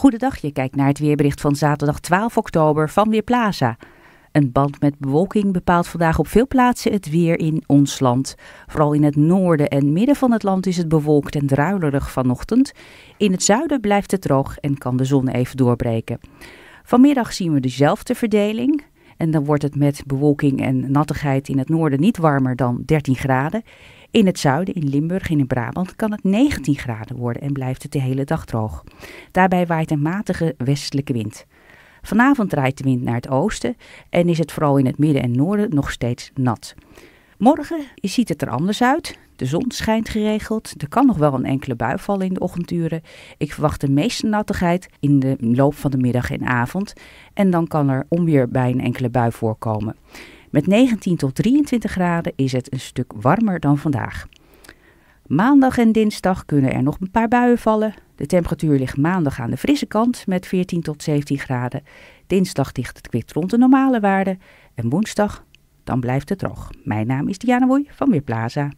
Goedendag, je kijkt naar het weerbericht van zaterdag 12 oktober van Weerplaza. Een band met bewolking bepaalt vandaag op veel plaatsen het weer in ons land. Vooral in het noorden en midden van het land is het bewolkt en druilerig vanochtend. In het zuiden blijft het droog en kan de zon even doorbreken. Vanmiddag zien we dezelfde verdeling. En dan wordt het met bewolking en nattigheid in het noorden niet warmer dan 13 graden. In het zuiden, in Limburg en in Brabant, kan het 19 graden worden en blijft het de hele dag droog. Daarbij waait een matige westelijke wind. Vanavond draait de wind naar het oosten en is het vooral in het midden en noorden nog steeds nat. Morgen ziet het er anders uit. De zon schijnt geregeld. Er kan nog wel een enkele bui vallen in de ochtenduren. Ik verwacht de meeste nattigheid in de loop van de middag en avond. En dan kan er onweer bij een enkele bui voorkomen. Met 19 tot 23 graden is het een stuk warmer dan vandaag. Maandag en dinsdag kunnen er nog een paar buien vallen. De temperatuur ligt maandag aan de frisse kant met 14 tot 17 graden. Dinsdag dicht het kwik rond de normale waarde. En woensdag, dan blijft het droog. Mijn naam is Diana Woei van Weerplaza.